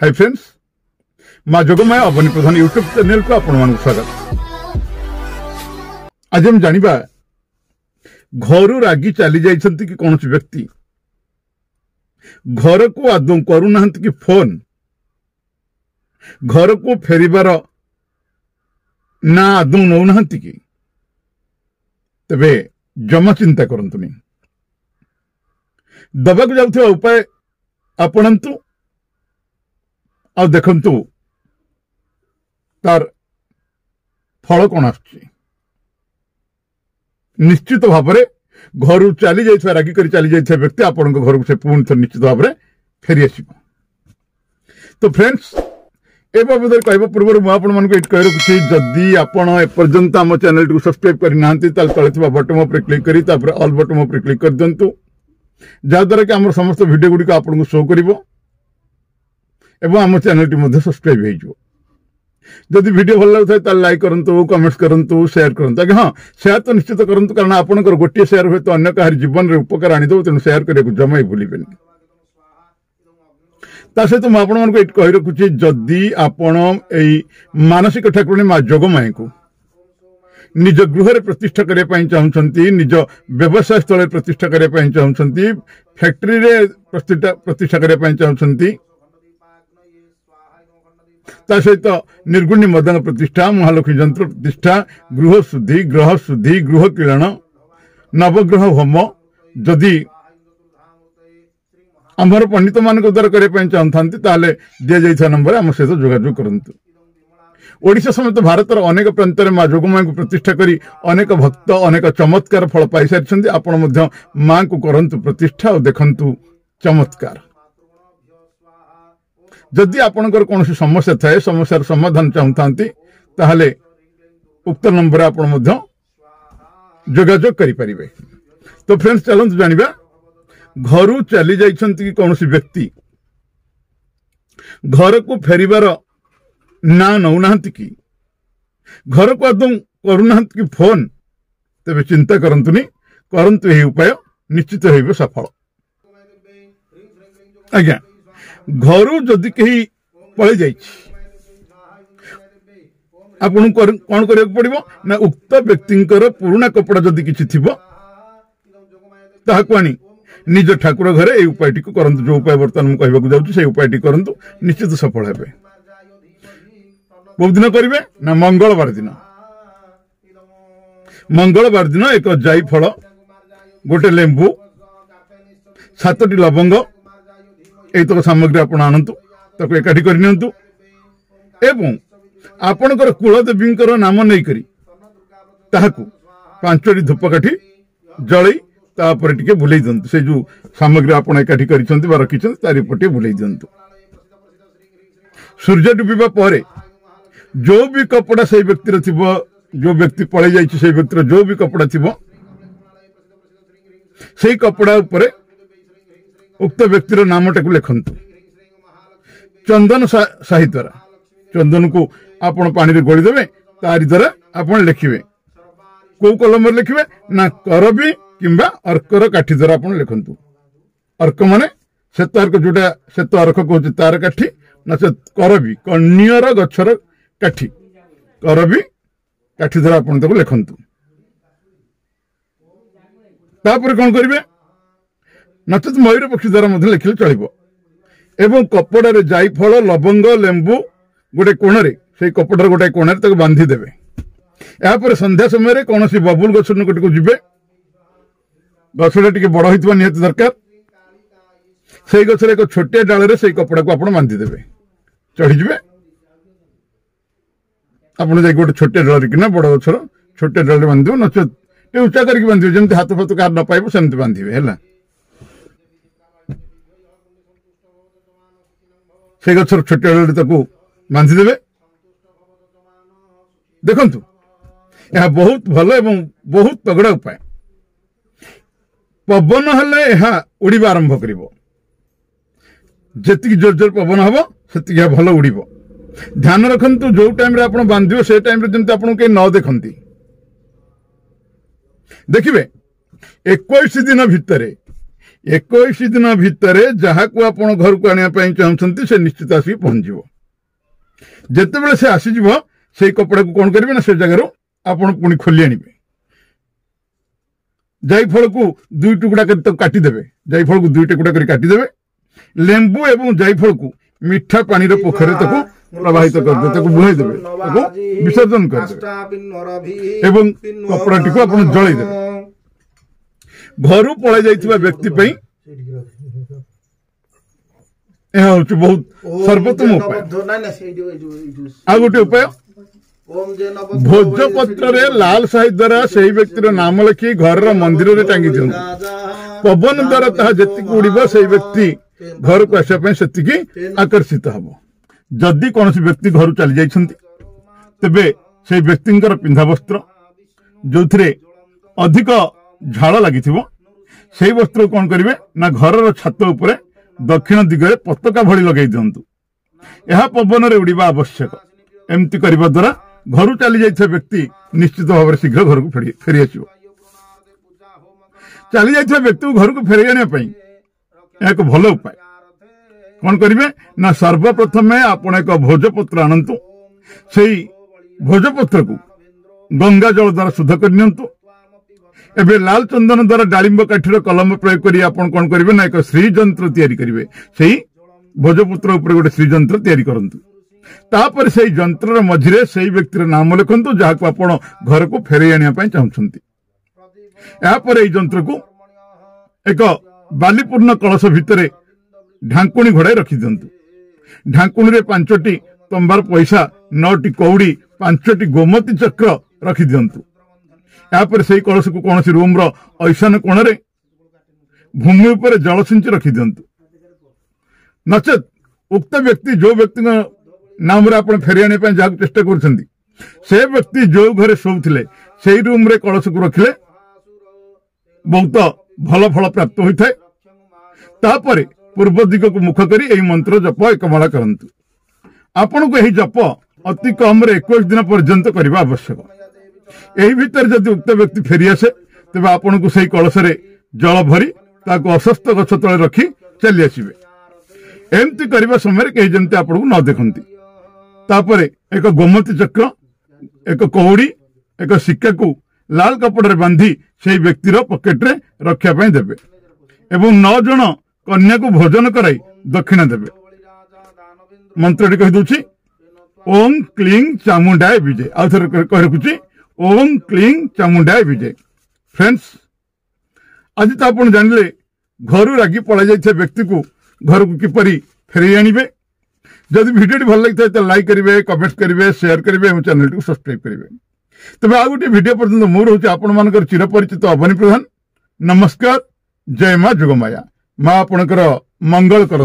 हाय friends माँ Jagmay Avani Pradhan YouTube channel को आप स्वागत आज हम जानवा घर रागी चली जा कौन व्यक्ति घर को आद कर कि फोन घर को फेरबार ना आद नौ कि तबे जमा चिंता करवाक जाय अपणतु ଦେଖନ୍ତୁ ତାର ଫଳ କ'ଣ ଆସୁଛି ନିଶ୍ଚିତ ଭାବରେ ଘରୁ ଚାଲି ଯାଇଥିବା ରାଗି କରି ଚାଲି ଯାଇଥିବା ବ୍ୟକ୍ତି ଆପଣଙ୍କ ଘରକୁ ସେ ପୁଣି ଥରେ ନିଶ୍ଚିତ ଭାବରେ ଫେରିଆସିବ ତ ଫ୍ରେଣ୍ଡସ୍ ଏ ବାବଦରେ କହିବା ପୂର୍ବରୁ ମୁଁ ଆପଣମାନଙ୍କୁ ଏଇଠି କହି ରଖୁଛି ଯଦି ଆପଣ ଏପର୍ଯ୍ୟନ୍ତ ଆମ ଚ୍ୟାନେଲଟିକୁ ସବସ୍କ୍ରାଇବ୍ କରିନାହାନ୍ତି ତାହେଲେ ତଳେ ଥିବା ବଟମ୍ ଉପରେ କ୍ଲିକ୍ କରି ତାପରେ ଅଲ୍ ବଟମ୍ ଉପରେ କ୍ଲିକ୍ କରିଦିଅନ୍ତୁ ଯାହାଦ୍ୱାରା କି ଆମର ସମସ୍ତ ଭିଡ଼ିଓ ଗୁଡ଼ିକ ଆପଣଙ୍କୁ ଶୋ କରିବ एवं आम चेल्टी सब्सक्राइब होदी भिड भल लगे तो लाइक करूँ कमेंट्स करूँ सेयार करूँ आगे हाँ सेयार तो निश्चित करूँ कारण आपण गोटे सेयार हूँ तो अगर कह जीवन में उपकार आनीद तेनाली सेयार कर जमा ही भूलें ता सहित तो मुझे कही रखुचे जदि आप मानसिक ठाकुर माँ जगमाई को निज गृह प्रतिष्ठा करने चाहते निज व्यवसाय स्थल प्रतिष्ठा करने चाहती फैक्ट्री प्रतिष्ठा करने चाहती ତା ସହିତ ନିର୍ଗୁଣ୍ୟ ମଦଙ୍କ ପ୍ରତିଷ୍ଠା ମହାଲକ୍ଷ୍ମୀ ଯନ୍ତ୍ର ପ୍ରତିଷ୍ଠା ଗୃହ ଶୁଦ୍ଧି ଗ୍ରହ ଶୁଦ୍ଧି ଗୃହ କିରଣ ନବଗ୍ରହ ହୋମ ଯଦି ଆମର ପଣ୍ଡିତମାନଙ୍କ ଦ୍ୱାରା କରିବା ପାଇଁ ଚାହୁଁଥାନ୍ତି ତାହେଲେ ଦିଆଯାଇଥିବା ନମ୍ବରରେ ଆମ ସହିତ ଯୋଗାଯୋଗ କରନ୍ତୁ ଓଡ଼ିଶା ସମେତ ଭାରତର ଅନେକ ପ୍ରାନ୍ତରେ ମା ଯୋଗମାଙ୍କୁ ପ୍ରତିଷ୍ଠା କରି ଅନେକ ଭକ୍ତ ଅନେକ ଚମତ୍କାର ଫଳ ପାଇସାରିଛନ୍ତି ଆପଣ ମଧ୍ୟ ମାଙ୍କୁ କରନ୍ତୁ ପ୍ରତିଷ୍ଠା ଓ ଦେଖନ୍ତୁ ଚମତ୍କାର जदि आपणकर कौन समस्या थाए समस्या समाधान चाहू था उक्त नंबर आपजोग करें तो फ्रेंड्स चलते जानवा घर चली जा कौन सी व्यक्ति घर को फेर ना नौना कि घर को आदम कर कि फोन तेज चिंता करूनी करूँ यही उपाय निश्चित हो सफल आज्ञा ଘରୁ ଯଦି କେହି ପଳେଇ ଯାଇଛି ଆପଣଙ୍କୁ କଣ କରିବାକୁ ପଡିବ ନା ଉକ୍ତ ବ୍ୟକ୍ତିଙ୍କର ପୁରୁଣା କପଡା ଯଦି କିଛି ଥିବ ତାହାକୁ ଆଣି ନିଜ ଠାକୁର ଘରେ ଏଇ ଉପାୟଟିକୁ କରନ୍ତୁ ଯୋଉ ଉପାୟ ବର୍ତ୍ତମାନ ମୁଁ କହିବାକୁ ଯାଉଛି ସେଇ ଉପାୟଟି କରନ୍ତୁ ନିଶ୍ଚିତ ସଫଳ ହେବେ କୋଉ ଦିନ କରିବେ ନା ମଙ୍ଗଳବାର ଦିନ ମଙ୍ଗଳବାର ଦିନ ଏକ ଜାଇଫଳ ଗୋଟେ ଲେମ୍ବୁ ସାତଟି ଲବଙ୍ଗ ଏଇତକ ସାମଗ୍ରୀ ଆପଣ ଆଣନ୍ତୁ ତାକୁ ଏକାଠି କରିନିଅନ୍ତୁ ଏବଂ ଆପଣଙ୍କର କୁଳଦେବୀଙ୍କର ନାମ ନେଇକରି ତାହାକୁ ପାଞ୍ଚଟି ଧୂପକାଠି ଜଳେଇ ତାପରେ ଟିକେ ବୁଲେଇ ଦିଅନ୍ତୁ ସେ ଯେଉଁ ସାମଗ୍ରୀ ଆପଣ ଏକାଠି କରିଛନ୍ତି ବା ରଖିଛନ୍ତି ତାରି ଉପରେ ଟିକେ ବୁଲେଇ ଦିଅନ୍ତୁ ସୂର୍ଯ୍ୟ ଡୁବିବା ପରେ ଯେଉଁ ବି କପଡ଼ା ସେଇ ବ୍ୟକ୍ତିର ଥିବ ଯେଉଁ ବ୍ୟକ୍ତି ପଳେଇ ଯାଇଛି ସେଇ ବ୍ୟକ୍ତିର ଯେଉଁ ବି କପଡ଼ା ଥିବ ସେଇ କପଡ଼ା ଉପରେ उक्त व्यक्ति नाम को लिखत चंदन साहित द्वारा चंदन को आपड़ पाने गोलीदे तारी द्वारा आप लिखे कौ कलम लिखे ना करबी कि अर्कर काठी द्वारा आप लिखत अर्क मान श्वेत अर्क जो श्वेत अर्क कहते तार का ना से करबी कन्या गचर काठी लिखत कौन करेंगे ନଚେତ ମୟୂର ପକ୍ଷୀ ଦ୍ୱାରା ମଧ୍ୟ ଲେଖିଲେ ଚଳିବ ଏବଂ କପଡ଼ାରେ ଜାଇଫଳ ଲବଙ୍ଗ ଲେମ୍ବୁ ଗୋଟେ କୋଣରେ ସେଇ କପଡ଼ାର ଗୋଟେ କୋଣରେ ତାକୁ ବାନ୍ଧିଦେବେ ଏହାପରେ ସନ୍ଧ୍ୟା ସମୟରେ କୌଣସି ବବୁଲ ଗଛ ନିକଟକୁ ଯିବେ ଗଛଟା ଟିକେ ବଡ଼ ହୋଇଥିବା ନିହାତି ଦରକାର ସେଇ ଗଛରେ ଏକ ଛୋଟିଆ ଡାଳରେ ସେଇ କପଡ଼ାକୁ ଆପଣ ବାନ୍ଧିଦେବେ ଚଢ଼ିଯିବେ ଆପଣ ଯାଇକି ଗୋଟେ ଛୋଟିଆ ଡାଳରେ କିନା ବଡ଼ ଗଛର ଛୋଟିଆ ଡାଳରେ ବାନ୍ଧିବେ ନଚେତ ଟିକେ ଉଚ୍ଚା କରିକି ବାନ୍ଧିବେ ଯେମିତି ହାତ ଫାତ କାହାର ନ ପାଇବ ସେମିତି ବାନ୍ଧିବେ ହେଲା সেই ଗଛର ଛୋଟ ଆଡ଼ଟି ତାକୁ ମାନ୍ଧିଦେବେ ଦେଖନ୍ତୁ ଏହା ବହୁତ ଭଲ ଏବଂ ବହୁତ ତଗଡ଼ା ଉପାୟ ପବନ ହେଲେ ଏହା ଉଡ଼ିବା ଆରମ୍ଭ କରିବ ଯେତିକି ଜୋର ଜୋର ପବନ ହେବ ସେତିକି ଏହା ଭଲ ଉଡ଼ିବ ଧ୍ୟାନ ରଖନ୍ତୁ ଯେଉଁ ଟାଇମ୍ରେ ଆପଣ ବାନ୍ଧିବେ ସେ ଟାଇମ୍ରେ ଯେମିତି ଆପଣଙ୍କୁ କେହି ନ ଦେଖନ୍ତି ଦେଖିବେ ଏକୋଇଶ ଦିନ ଭିତରେ ଏକୋଇଶ ଦିନ ଭିତରେ ଯାହାକୁ ଆପଣ ଘରକୁ ଆଣିବା ପାଇଁ ଚାହୁଁଛନ୍ତି ସେ ନିଶ୍ଚିତ ଆସିକି ପହଞ୍ଚିଯିବ ଯେତେବେଳେ ସେ ଆସିଯିବ ସେଇ କପଡ଼ାକୁ କ'ଣ କରିବେ ନା ସେ ଜାଗାରୁ ଆପଣ ପୁଣି ଖୋଲି ଆଣିବେ ଜାଇ ଫଳକୁ ଦୁଇ ଟୁକୁଡ଼ା କରି ତାକୁ କାଟିଦେବେ ଜାଇ ଫଳକୁ ଦୁଇ ଟୁକୁଡ଼ା କରି କାଟିଦେବେ ଲେମ୍ବୁ ଏବଂ ଜାଇ ଫଳକୁ ମିଠା ପାଣିର ପୋଖରୀରେ ତାକୁ ପ୍ରବାହିତ କରିଦେବେ ତାକୁ ବୁହାଇ ଦେବେ ତାକୁ ବିସର୍ଜନ କରିଦେବେ ଏବଂ କପଡ଼ାଟିକୁ ଆପଣ ଜଳେଇ ଦେବେ ଘରୁ ପଳାଇ ଯାଇଥିବା ବ୍ୟକ୍ତି ପାଇଁ ଏହା ହେଉଛି ବହୁତ ସର୍ବୋତ୍ତମ ଉପାୟ ଆଉ ଗୋଟେ ଉପାୟ ଭୋଜପତ୍ରରେ ଲାଲ ସାହି ଦ୍ୱାରା ସେହି ବ୍ୟକ୍ତିର ନାମ ଲେଖି ଘରର ମନ୍ଦିରରେ ଟାଙ୍ଗି ଦିଅନ୍ତୁ ପବନ ଦ୍ୱାରା ତାହା ଯେତିକି ଉଡ଼ିବ ସେହି ବ୍ୟକ୍ତି ଘରକୁ ଆସିବା ପାଇଁ ସେତିକି ଆକର୍ଷିତ ହେବ ଯଦି କୌଣସି ବ୍ୟକ୍ତି ଘରୁ ଚାଲି ଯାଇଛନ୍ତି ତେବେ ସେହି ବ୍ୟକ୍ତିଙ୍କର ପିନ୍ଧା ବସ୍ତ୍ର ଯେଉଁଥିରେ ଅଧିକ ଝାଳ ଲାଗିଥିବ ସେଇ ବସ୍ତ୍ରକୁ କ'ଣ କରିବେ ନା ଘରର ଛାତ ଉପରେ ଦକ୍ଷିଣ ଦିଗରେ ପତାକା ଭଳି ଲଗାଇ ଦିଅନ୍ତୁ ଏହା ପବନରେ ଉଡ଼ିବା ଆବଶ୍ୟକ ଏମିତି କରିବା ଦ୍ୱାରା ଘରୁ ଚାଲି ଯାଇଥିବା ବ୍ୟକ୍ତି ନିଶ୍ଚିତ ଭାବରେ ଶୀଘ୍ର ଘରକୁ ଫେରି ଆସିବ ଚାଲି ଯାଇଥିବା ବ୍ୟକ୍ତିକୁ ଘରକୁ ଫେରାଇ ଆଣିବା ପାଇଁ ଏହା ଏକ ଭଲ ଉପାୟ କ'ଣ କରିବେ ନା ସର୍ବପ୍ରଥମେ ଆପଣ ଏକ ଭୋଜପତ୍ର ଆଣନ୍ତୁ ସେଇ ଭୋଜପତ୍ରକୁ ଗଙ୍ଗା ଜଳ ଦ୍ୱାରା ଶୁଦ୍ଧ କରିନିଅନ୍ତୁ ଏବେ ଲାଲ ଚନ୍ଦନ ଦ୍ୱାରା ଡାଳିମ୍ବ କାଠିର କଲମ ପ୍ରୟୋଗ କରି ଆପଣ କଣ କରିବେ ନା ଏକ ଶ୍ରୀଯନ୍ତ୍ର ତିଆରି କରିବେ ସେଇ ଭୋଜପୁତ୍ର ଉପରେ ଗୋଟେ ଶ୍ରୀଯନ୍ତ୍ର ତିଆରି କରନ୍ତୁ ତାପରେ ସେଇ ଯନ୍ତ୍ରର ମଝିରେ ସେଇ ବ୍ୟକ୍ତିର ନାମ ଲେଖନ୍ତୁ ଯାହାକୁ ଆପଣ ଘରକୁ ଫେରାଇ ଆଣିବା ପାଇଁ ଚାହୁଁଛନ୍ତି ଏହାପରେ ଏଇ ଯନ୍ତ୍ରକୁ ଏକ ବାଲିପୂର୍ଣ୍ଣ କଳସ ଭିତରେ ଢାଙ୍କୁଣୀ ଘୋଡ଼ାଇ ରଖିଦିଅନ୍ତୁ ଢାଙ୍କୁଣୀରେ ପାଞ୍ଚଟି ତମ୍ବାର ପଇସା ନଅଟି କଉଡ଼ି ପାଞ୍ଚଟି ଗୋମତୀ ଚକ୍ର ରଖିଦିଅନ୍ତୁ ଏହାପରେ ସେହି କଳସକୁ କୌଣସି ରୁମ୍ର ଐଶାନ୍ୟ କୋଣରେ ଭୂମି ଉପରେ ଜଳସିଞ୍ଚି ରଖିଦିଅନ୍ତୁ ନଚେତ୍ ଉକ୍ତ ବ୍ୟକ୍ତି ଯେଉଁ ବ୍ୟକ୍ତିଙ୍କ ନାମରେ ଆପଣ ଫେରି ଆଣିବା ପାଇଁ ଯାହାକୁ ଚେଷ୍ଟା କରୁଛନ୍ତି ସେ ବ୍ୟକ୍ତି ଯେଉଁ ଘରେ ଶୋଉଥିଲେ ସେଇ ରୁମ୍ରେ କଳସକୁ ରଖିଲେ ବହୁତ ଭଲ ଫଳ ପ୍ରାପ୍ତ ହୋଇଥାଏ ତାପରେ ପୂର୍ବ ଦିଗକୁ ମୁଖ କରି ଏହି ମନ୍ତ୍ର ଜପ ଏକମାଳା କରନ୍ତୁ ଆପଣଙ୍କୁ ଏହି ଜପ ଅତି କମ୍ରେ ଏକୋଇଶ ଦିନ ପର୍ଯ୍ୟନ୍ତ କରିବା ଆବଶ୍ୟକ ଏହି ଭିତରେ ଯଦି ଉକ୍ତ ବ୍ୟକ୍ତି ଫେରିଆସେ ତେବେ ଆପଣଙ୍କୁ ସେହି କଳସରେ ଜଳ ଭରି ତାକୁ ଅସୁସ୍ଥ ଗଛ ତଳେ ରଖି ଚାଲିଆସିବେ ଏମିତି କରିବା ସମୟରେ କେହି ଯେମିତି ଆପଣଙ୍କୁ ନ ଦେଖନ୍ତି ତାପରେ ଏକ ଗୋମତି ଚକ୍ର ଏକ କଉଡ଼ି ଏକ ଶିକ୍ଷାକୁ ଲାଲ କପଡ଼ାରେ ବାନ୍ଧି ସେହି ବ୍ୟକ୍ତିର ପକେଟରେ ରଖିବା ପାଇଁ ଦେବେ ଏବଂ ନଅ ଜଣ କନ୍ୟାକୁ ଭୋଜନ କରାଇ ଦକ୍ଷିଣା ଦେବେ ମନ୍ତ୍ରଟି କହିଦେଉଛି ଓମ୍ କ୍ଲିଂ ଚାମୁଣ୍ଡା ବିଜେ ଆଉ ଥରେ କହି ରଖୁଛି ओम क्लीं चामुंडा विजय फ्रेंड्स आज तो आप जान लें घर राग पलाई व्यक्ति को घर को किपर फेरई आणवे जदि भिडियो भल लगी तो लाइक करेंगे कमेंट करेंगे सेयार करेंगे और चैनल को सब्सक्राइब करेंगे तेज आउ गोटे भिड पर्यटन मु रोचे आपर चिरपरिचित अवनी प्रधान नमस्कार जय माँ जुगमाया माँ आपणकर मंगल कर